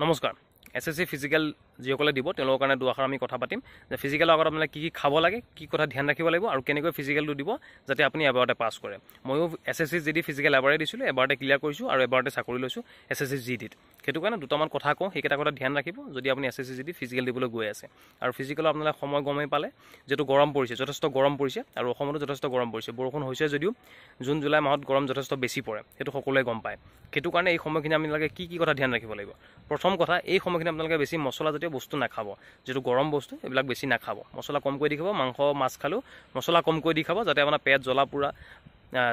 নমস্কাৰ S S C physical যিসকলে দিব তেওঁলোকৰ কাৰণে দুআষাৰ আমি কথা পাতিম যে ফিজিকেলৰ আগত আপোনালোকে কি কি খাব লাগে কি কথা ধ্যান ৰাখিব লাগিব আৰু কেনেকৈ ফিজিকেলটো দিব যাতে আপুনি এবাৰতে পাছ কৰে ময়ো এছ এছ চিত যি ফিজিকেল এবাৰে দিছিলোঁ এবাৰতে ক্লিয়াৰ কৰিছোঁ আৰু এবাৰতে চাকৰি লৈছোঁ এছ এছ চি জি ডিত সেইটো কাৰণে দুটামান কথা কওঁ সেইকেইটা কথা ধ্যান ৰাখিব যদি আপুনি S S C G D physical দিবলৈ গৈ আছে আৰু ফিজিকেলৰ আপোনালোকে সময় গমেই পালে যিহেতু গৰম পৰিছে যথেষ্ট গৰম পৰিছে আৰু অসমতো যথেষ্ট গৰম পৰিছে বৰষুণ হৈছে যদিও জুন জুলাই মাহত গৰম যথেষ্ট বেছি পৰে সেইটো সকলোৱে গম পায় সেইটো কাৰণে এই সময়খিনি আপোনালোকে কি কি কথা ধ্যান ৰাখিব লাগিব প্ৰথম কথা এই সময়খিনি আপোনালোকে বেছি মছলাজাতীয় বস্তু নাখাব যিটো গৰম বস্তু সেইবিলাক বেছি নাখাব মছলা কমকৈ দি খাব মাংস মাছ খালেও মছলা কমকৈ দি খাব যাতে আপোনাৰ পেট জ্বলা পোৰা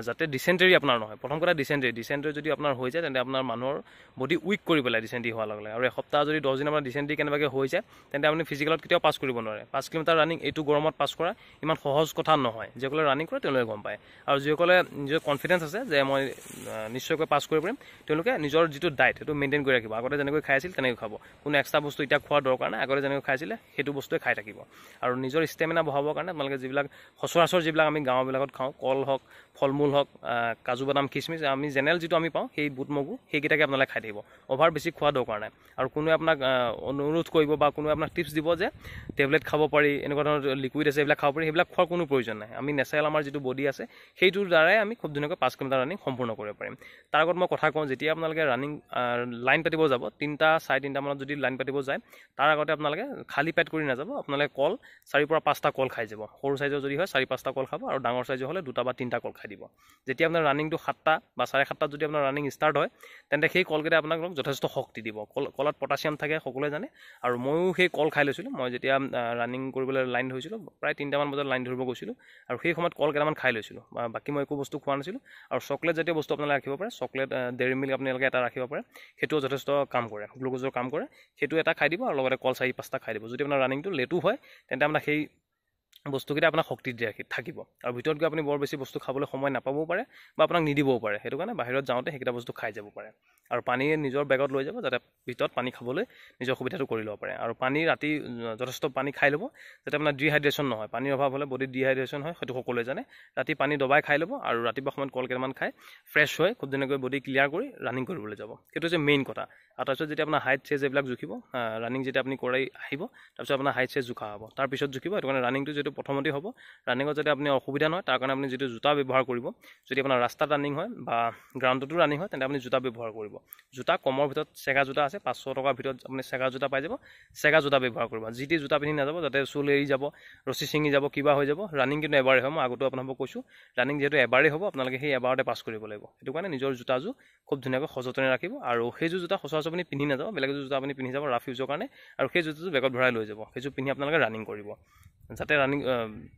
যাতে ডিচেণ্টেৰী আপোনাৰ নহয় প্ৰথম কথা ডিচেণ্টেৰী ডিচেণ্টেৰী যদি আপোনাৰ হৈ যায় তেন্তে আপোনাৰ মানুহৰ বডি উইক কৰি পেলাই ডিচেণ্টেৰী হোৱাৰ লগে লগে আৰু এসপ্তাহ যদি দহদিন আপোনাৰ ডিচেণ্টেৰী কেনেবাকৈ হৈ যায় তেন্তে আপুনি ফিজিকেলত কেতিয়াও পাছ কৰিব নোৱাৰে পাঁচ কিলোমিটাৰ ৰানিং এইটো গৰমত পাছ কৰা ইমান সহজ কথা নহয় যিসকলে ৰানিং কৰে তেওঁলোকে গম পায় আৰু যিসকলে নিজৰ কনফিডেঞ্চ আছে যে মই নিশ্চয়কৈ পাছ কৰি পাৰিম তেওঁলোকে নিজৰ যিটো ডায়েট সেইটো মেইনটেইন কৰি ৰাখিব আগতে যেনেকৈ খাই আছিল তেনেকৈ খাব কোনো এক্সট্ৰা বস্তু এতিয়া খোৱাৰ দৰকাৰ নাই আগতে যেনেকৈ খাইছিলে সেইটো বস্তুৱে খাই থাকিব আৰু নিজৰ ষ্টেমিনা বঢ়াবৰ কাৰণে আপোনালোকে যিবিলাক সচৰাচৰ যিবিলাক আমি গাঁওবিলাকত খাওঁ কল হওক ফল মূল হওক কাজু বাদাম খিচমিচ আমি জেনেৰেল যিটো আমি পাওঁ সেই বুট মগু সেইকেইটাকে আপোনালোকে খাই থাকিব অভাৰ বেছি খোৱা দৰকাৰ নাই আৰু কোনোৱে আপোনাক অনুৰোধ কৰিব বা কোনোৱে আপোনাক টিপছ দিব যে টেবলেট খাব পাৰি এনেকুৱা ধৰণৰ লিকুইড আছে এইবিলাক খাব পাৰি সেইবিলাক খোৱাৰ কোনো প্ৰয়োজন নাই আমি নেচাৰেল আমাৰ যিটো বডি আছে সেইটোৰ দ্বাৰাই আমি খুব ধুনীয়াকৈ পাঁচ কিলোমিটাৰ ৰানিং সম্পূৰ্ণ কৰিব পাৰিম তাৰ আগত মই কথা কওঁ যেতিয়া আপোনালোকে ৰানিং লাইন পাতিব যাব তিনিটা চাৰে তিনিটামানত যদি লাইন পাতিব যায় তাৰ আগতে আপোনালোকে খালী পেট কৰি নাযাব আপোনালোকে কল চাৰিৰ পৰা পাঁচটা কল খাই যাব সৰু চাইজৰ যদি হয় চাৰি পাঁচটা কল খাব আৰু ডাঙৰ চাইজৰ হ'লে দুটা বা তিনিটা কল খাই দিব লাগিব যেতিয়া আপোনাৰ ৰানিংটো সাতটা বা চাৰে সাতটাত যদি আপোনাৰ ৰানিং ষ্টাৰ্ট হয় তেন্তে সেই কলকেইটাই আপোনাক যথেষ্ট শক্তি দিব কল কলত পটাছিয়াম থাকে সকলোৱে জানে আৰু ময়ো সেই কল খাই লৈছিলোঁ মই যেতিয়া ৰানিং কৰিবলৈ লাইন ধৰিছিলোঁ প্ৰায় তিনিটামান বজাত লাইন ধৰিব গৈছিলোঁ আৰু সেই সময়ত কল কেইটামান খাই লৈছিলোঁ বাকী মই একো বস্তু খোৱা নাছিলোঁ আৰু চকলেট জাতীয় বস্তু আপোনালোকে ৰাখিব পাৰে চকলেট ডেইৰি মিল্ক আপোনালোকে এটা ৰাখিব পাৰে সেইটোও যথেষ্ট কাম কৰে গ্লুকোজৰ কাম কৰে সেইটো এটা খাই দিব আৰু লগতে কল চাৰি পাঁচটা খাই দিব যদি আপোনাৰ ৰানিংটো লেটো হয় তেন্তে আপোনাৰ সেই বস্তুকেইটা আপোনাক শক্তি দি থাকিব আৰু ভিতৰত গৈ আপুনি বৰ বেছি বস্তু খাবলৈ সময় নাপাবও পাৰে বা আপোনাক নিদিবও পাৰে সেইটো কাৰণে বাহিৰত যাওঁতে সেইকেইটা বস্তু খাই যাব পাৰে আৰু পানী নিজৰ বেগত লৈ যাব যাতে ভিতৰত পানী খাবলৈ নিজৰ সুবিধাটো কৰি ল'ব পাৰে আৰু পানী ৰাতি যথেষ্ট পানী খাই ল'ব যাতে আপোনাৰ ডিহাইড্ৰেশ্যন নহয় পানীৰ অভাৱ হ'লে বডিত ডিহাইড্ৰেশ্যন হয় সেইটো সকলোৱে জানে ৰাতি পানী দবাই খাই ল'ব আৰু ৰাতিপুৱা সময়ত কল কেইটামান খাই ফ্ৰেছ হৈ খুব ধুনীয়াকৈ বডি ক্লিয়াৰ কৰি ৰানিং কৰিবলৈ যাব সেইটো হৈছে মেইন কথা আৰু তাৰপিছত যেতিয়া আপোনাৰ হাইট চেজ এইবিলাক জুখিব ৰানিং যেতিয়া আপুনি কৰাই আহিব তাৰপিছত আপোনাৰ হাইট চেজ জোখা হ'ব তাৰপিছত জুখিব সেইটো কাৰণে ৰানিংটো যিটো প্ৰথমতেই হ'ব ৰানিঙত যাতে আপুনি অসুবিধা নহয় তাৰ কাৰণে আপুনি যিটো জোতা ব্যৱহাৰ কৰিব যদি আপোনাৰ ৰাস্তাত ৰানিং হয় বা গ্ৰাউণ্ডতো ৰানিং হয় তেন্তে আপুনি জোতা ব্যৱহাৰ কৰিব জোতা কমৰ ভিতৰত চেগা জোতা আছে পাঁচশ টকাৰ ভিতৰত আপুনি চেগা জোতা পাই যাব চেগা জোতা ব্যৱহাৰ কৰিব যি টি জোতা পিন্ধি নাযাব যাতে চুল এৰি যাব ৰছী ছিঙি যাব কিবা হৈ যাব ৰানিং কিন্তু এবাৰেই হয় মই আগতো আপোনালোকক কৈছোঁ ৰানিং যিহেতু এবাৰেই হ'ব আপোনালোকে সেই এবাৰতে পাছ কৰিব লাগিব সেইটো কাৰণে নিজৰ জোতাযোৰ খুব ধুনীয়াকৈ সযতনে ৰাখিব আৰু সেইযোৰ জোতা সচৰাচৰ আপুনি পিন্ধি নাযাব বেলেগ এযোৰ জোতা আপুনি পিন্ধি যাব ৰাফ ইউজৰ কাৰণে আৰু সেই জোতাযোৰ বেগত ভৰাই লৈ যাব সেইযোৰ পিন্ধি আপোনালোকে ৰানিং কৰিব যাতে ৰানিং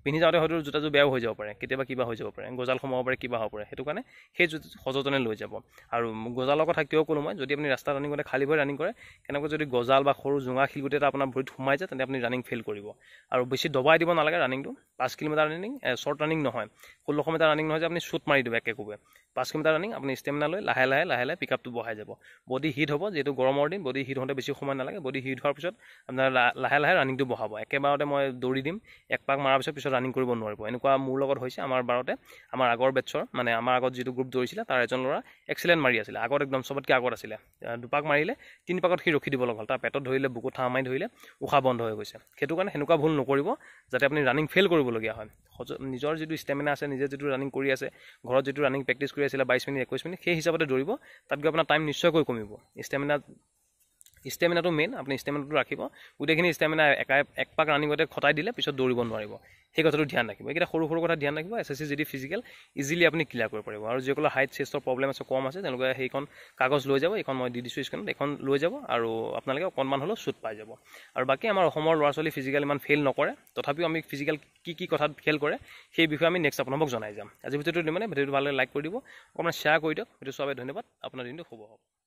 পিন্ধি যাওঁতে হয়তো জোতাযোৰ বেয়াও হৈ যাব পাৰে কেতিয়াবা কিবা হৈ যাব পাৰে গজাল সোমাব পাৰে কিবা হ'ব পাৰে সেইটো কাৰণে সেই সযতনে লৈ যাব আৰু গজালৰ কথা কিয় ক'লোঁ মই যদি আপুনি ৰাস্তাত ৰানিং কৰোঁতে খালী ভৰি ৰানিং কৰে কেনেকৈ যদি গজাল বা সৰু জোঙা শিলগুটি এটা আপোনাৰ ভৰিত সোমাই যায় তেন্তে আপুনি ৰানিং ফেইল কৰিব আৰু বেছি দবাই দিব নালাগে ৰানিংটো পাঁচ কিলোমিটাৰ ৰানিং শ্বৰ্ট ৰানিং নহয় ষোল্লশ মিটাৰ ৰানিং নহয় যে আপুনি শ্বুট মাৰি দিব একেকোবে পাঁচ কিলোমিটাৰ ৰানিং আপুনি ষ্টেমিনা লৈ লাহে লাহে লাহে লাহে পিক আপটো বঢ়াই যাব বডি হিট হ'ব যিহেতু গৰমৰ দিন বডি হিট হওঁতে বেছি সময় নালাগে বডি হিট হোৱাৰ পিছত আপোনাৰ লাহে লাহে ৰানিংটো বঢ়াব একেবাৰতে মই দৌৰি দিম এক পাক মৰাৰ পিছত পিছত ৰানিং কৰিব নোৱাৰিব এনেকুৱা মোৰ লগত হৈছে আমাৰ বাৰতে আমাৰ আগৰ বেটছৰ মানে আমাৰ আগত যিটো গ্ৰুপ দৌৰিছিলে তাৰ এজন ল'ৰা এক্সিলেণ্ট মাৰি আছিলে আগত একদম চবতকৈ আগত আছিলে দুপাক মাৰিলে তিনি পাকত সি ৰখি দিব লগা হ'ল তাৰ পেটত ধৰিলে বুকুত হাঁহ ধৰিলে উশাহ বন্ধ হৈ গৈছে সেইটো কাৰণে সেনেকুৱা ভুল নকৰিব যাতে আপুনি ৰানিং ফেইল কৰিবলগীয়া হয় নিজৰ যিটো ষ্টেমিনা আছে নিজে যিটো ৰানিং কৰি আছে ঘৰত যিটো ৰানিং প্ৰেক্টিছ কৰি আছিলে বাইছ মিনিট একৈছ মিনিট সেই হিচাপতে দৌৰিব তাত গৈ আপোনাৰ টাইম নিশ্চয়কৈ কমিব ষ্টেমিনা ষ্টেমিনাটো মেইন আপুনি ষ্টেমিনাটো ৰাখিব গোটেইখিনি ষ্টেমিনা একাই এক পাক ৰানিঙতে খটাই দিলে পিছত দৌৰিব নোৱাৰিব সেই কথাটো ধ্যান ৰাখিব এইকেইটা সৰু সৰু কথা ধ্যান ৰাখিব এছ এছ চি যদি ফিজিকেল ইজিলি আপুনি ক্লিয়াৰ কৰিব পাৰিব আৰু যিসকলৰ হাইট চেষ্টৰ প্ৰব্লেম আছে কম আছে তেওঁলোকে সেইখন কাগজ লৈ যাব এইখন মই দি দিছোঁ স্কেনত এইখন লৈ যাব আৰু আপোনালোকে অকণমান হ'লেও চুট পাই যাব আৰু বাকী আমাৰ অসমৰ ল'ৰা ছোৱালী ফিজিকেল ইমান ফেইল নকৰে তথাপিও আমি ফিজিকেল কি কি কথাত ফেইল কৰে সেই বিষয়ে আমি নেক্সট আপোনালোকক জনাই যাম আজি ভিডিঅ'টো দিম মানে ভিডিঅ'টো ভালদৰে লাইক কৰি দিব অকণমান শ্বেয়াৰ কৰি দিয়ক ভিডিঅ' চোৱাবে ধন্যবাদ আপোনাৰ দিনটো শুভ হওক